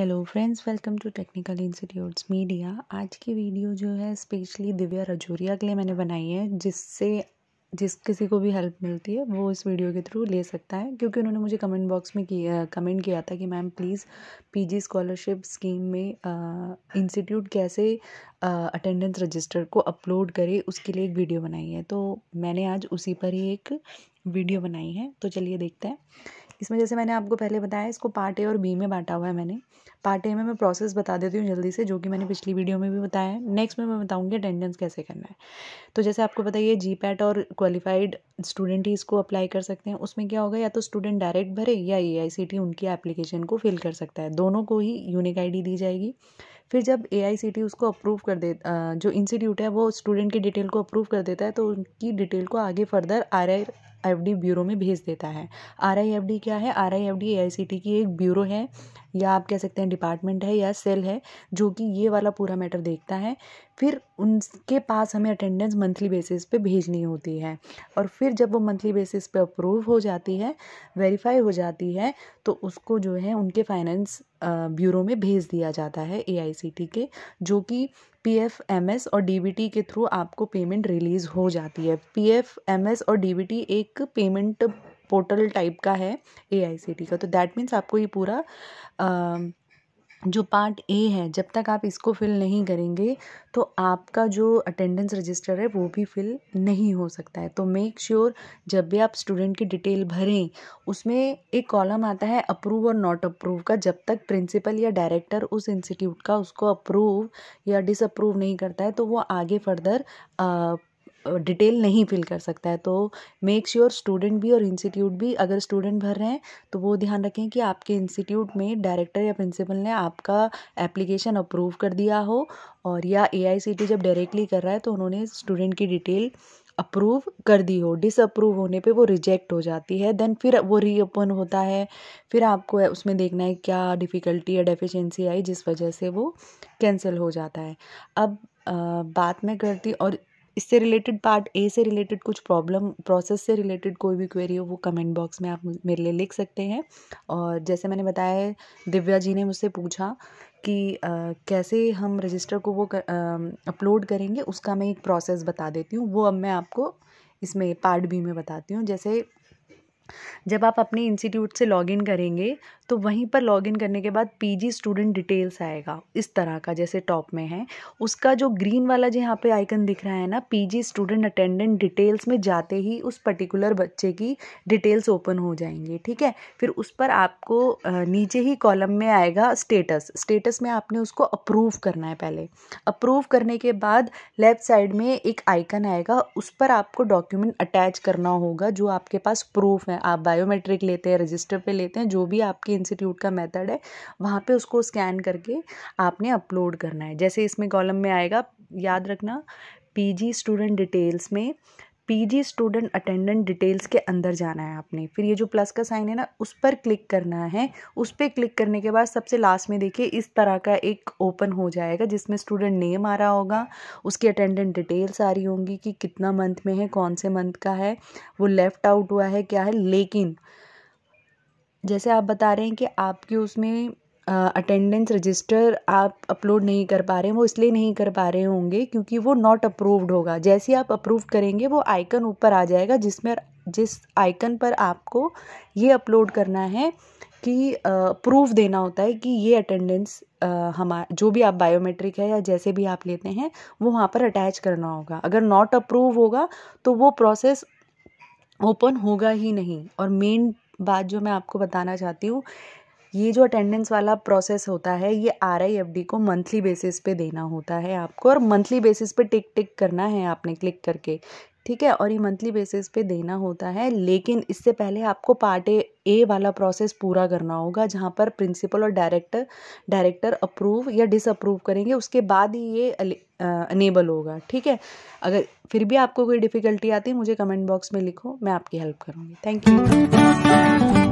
hello friends welcome to technical institutes media आज की video जो है स्पेशली दिव्या रजौरिया के लिए मैंने बनाई है जिससे जिस किसी को भी हेल्प मिलती है वो इस वीडियो के थ्रू ले सकता है क्योंकि उन्होंने मुझे कमेंट बॉक्स में किया कमेंट किया था कि ma'am please PG scholarship scheme में इंस्टीट्यूट कैसे अटेंडेंस रजिस्टर को अपलोड करे उसके लिए एक वीडियो बनाई है तो मैंने आज उसी पर ही एक वीडियो बनाई है तो चलिए देखते हैं इसमें जैसे मैंने आपको पहले बताया इसको पार्ट ए और बी में बांटा हुआ है मैंने पार्ट ए में मैं प्रोसेस बता देती हूँ जल्दी से जो कि मैंने पिछली वीडियो में भी बताया है नेक्स्ट में मैं बताऊँगी अटेंडेंस कैसे करना है तो जैसे आपको बताइए जी पैट और क्वालिफाइड स्टूडेंट ही इसको अप्लाई कर सकते हैं उसमें क्या होगा या तो स्टूडेंट डायरेक्ट भरे या ए उनकी एप्लीकेशन को फिल कर सकता है दोनों को ही यूनिक आई दी जाएगी फिर जब ए उसको अप्रूव कर दे जो इंस्टीट्यूट है वो स्टूडेंट की डिटेल को अप्रूव कर देता है तो उनकी डिटेल को आगे further R F D bureau में भेज देता है आर आई एफ डी क्या है R I F D A I C T की एक ब्यूरो है या आप कह सकते हैं डिपार्टमेंट है या सेल है जो कि ये वाला पूरा मैटर देखता है फिर उनके पास हमें अटेंडेंस मंथली बेसिस पे भेजनी होती है और फिर जब वो मंथली बेसिस पे अप्रूव हो जाती है वेरीफाई हो जाती है तो उसको जो है उनके फाइनेंस ब्यूरो में भेज दिया जाता है ए के जो कि पी एफ एम एस और डी बी टी के थ्रू आपको पेमेंट रिलीज़ हो जाती है पी एफ एम एस और डी बी टी एक पेमेंट पोर्टल टाइप का है ए का तो दैट मीन्स आपको ये पूरा आ, जो पार्ट ए है जब तक आप इसको फिल नहीं करेंगे तो आपका जो अटेंडेंस रजिस्टर है वो भी फिल नहीं हो सकता है तो मेक श्योर sure, जब भी आप स्टूडेंट की डिटेल भरें उसमें एक कॉलम आता है अप्रूव और नॉट अप्रूव का जब तक प्रिंसिपल या डायरेक्टर उस इंस्टीट्यूट का उसको अप्रूव या डिसअप्रूव नहीं करता है तो वो आगे फर्दर डिटेल नहीं फिल कर सकता है तो मेक श्योर स्टूडेंट भी और इंस्टीट्यूट भी अगर स्टूडेंट भर रहे हैं तो वो ध्यान रखें कि आपके इंस्टीट्यूट में डायरेक्टर या प्रिंसिपल ने आपका एप्लीकेशन अप्रूव कर दिया हो और या ए जब डायरेक्टली कर रहा है तो उन्होंने स्टूडेंट की डिटेल अप्रूव कर दी हो डिसअप्रूव होने पे वो रिजेक्ट हो जाती है देन फिर वो रीओपन होता है फिर आपको उसमें देखना है क्या डिफ़िकल्टी या डेफिशिएंसी आई जिस वजह से वो कैंसिल हो जाता है अब आ, बात मैं करती और इससे रिलेटेड पार्ट ए से रिलेटेड कुछ प्रॉब्लम प्रोसेस से रिलेटेड कोई भी क्वेरी हो वो कमेंट बॉक्स में आप मेरे लिए लिख सकते हैं और जैसे मैंने बताया दिव्या जी ने मुझसे पूछा कि आ, कैसे हम रजिस्टर को वो अपलोड करेंगे उसका मैं एक प्रोसेस बता देती हूँ वो अब मैं आपको इसमें पार्ट बी में बताती हूँ जैसे जब आप अपने इंस्टीट्यूट से लॉगिन करेंगे तो वहीं पर लॉगिन करने के बाद पीजी स्टूडेंट डिटेल्स आएगा इस तरह का जैसे टॉप में है उसका जो ग्रीन वाला जो यहाँ पे आइकन दिख रहा है ना पीजी स्टूडेंट अटेंडेंट डिटेल्स में जाते ही उस पर्टिकुलर बच्चे की डिटेल्स ओपन हो जाएंगे ठीक है फिर उस पर आपको नीचे ही कॉलम में आएगा स्टेटस स्टेटस में आपने उसको अप्रूव करना है पहले अप्रूव करने के बाद लेफ़्ट साइड में एक आइकन आएगा उस पर आपको डॉक्यूमेंट अटैच करना होगा जो आपके पास प्रूफ है आप बायोमेट्रिक लेते हैं रजिस्टर पे लेते हैं जो भी आपके इंस्टीट्यूट का मेथड है वहाँ पे उसको स्कैन करके आपने अपलोड करना है जैसे इसमें कॉलम में आएगा याद रखना पीजी स्टूडेंट डिटेल्स में पीजी स्टूडेंट अटेंडेंट डिटेल्स के अंदर जाना है आपने फिर ये जो प्लस का साइन है ना उस पर क्लिक करना है उस पर क्लिक करने के बाद सबसे लास्ट में देखिए इस तरह का एक ओपन हो जाएगा जिसमें स्टूडेंट नेम आ रहा होगा उसकी अटेंडेंट डिटेल्स आ रही होंगी कि कितना मंथ में है कौन से मंथ का है वो लेफ़्ट आउट हुआ है क्या है लेकिन जैसे आप बता रहे हैं कि आपके उसमें अटेंडेंस रजिस्टर आप अपलोड नहीं कर पा रहे हैं वो इसलिए नहीं कर पा रहे होंगे क्योंकि वो नॉट अप्रूव्ड होगा जैसे आप अप्रूव करेंगे वो आइकन ऊपर आ जाएगा जिसमें जिस आइकन पर आपको ये अपलोड करना है कि प्रूफ देना होता है कि ये अटेंडेंस हमार जो भी आप बायोमेट्रिक है या जैसे भी आप लेते हैं वो वहाँ पर अटैच करना होगा अगर नॉट अप्रूव होगा तो वो प्रोसेस ओपन होगा ही नहीं और मेन बात जो मैं आपको बताना चाहती हूँ ये जो अटेंडेंस वाला प्रोसेस होता है ये आर आई एफ डी को मंथली बेसिस पे देना होता है आपको और मंथली बेसिस पे टिक टिक करना है आपने क्लिक करके ठीक है और ये मंथली बेसिस पे देना होता है लेकिन इससे पहले आपको पार्ट ए ए वाला प्रोसेस पूरा करना होगा जहाँ पर प्रिंसिपल और डायरेक्टर डायरेक्टर अप्रूव या डिसअप्रूव करेंगे उसके बाद ही ये अनेबल होगा ठीक है अगर फिर भी आपको कोई डिफ़िकल्टी आती है मुझे कमेंट बॉक्स में लिखो मैं आपकी हेल्प करूँगी थैंक यू